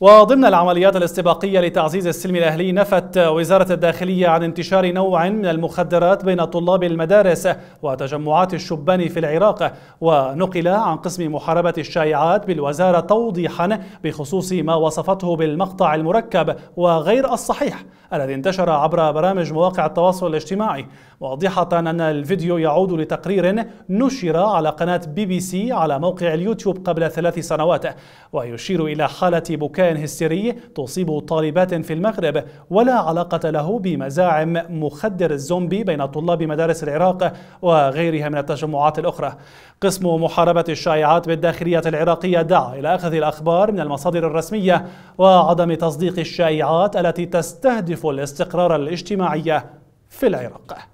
وضمن العمليات الاستباقية لتعزيز السلم الأهلي نفت وزارة الداخلية عن انتشار نوع من المخدرات بين طلاب المدارس وتجمعات الشبان في العراق ونقل عن قسم محاربة الشائعات بالوزارة توضيحا بخصوص ما وصفته بالمقطع المركب وغير الصحيح الذي انتشر عبر برامج مواقع التواصل الاجتماعي واضحة أن الفيديو يعود لتقرير نشر على قناة بي بي سي على موقع اليوتيوب قبل ثلاث سنوات ويشير إلى حالة بكاء حركة هستيري تصيب طالبات في المغرب ولا علاقة له بمزاعم مخدر الزومبي بين طلاب مدارس العراق وغيرها من التجمعات الأخرى قسم محاربة الشائعات بالداخلية العراقية دعا إلى أخذ الأخبار من المصادر الرسمية وعدم تصديق الشائعات التي تستهدف الاستقرار الاجتماعي في العراق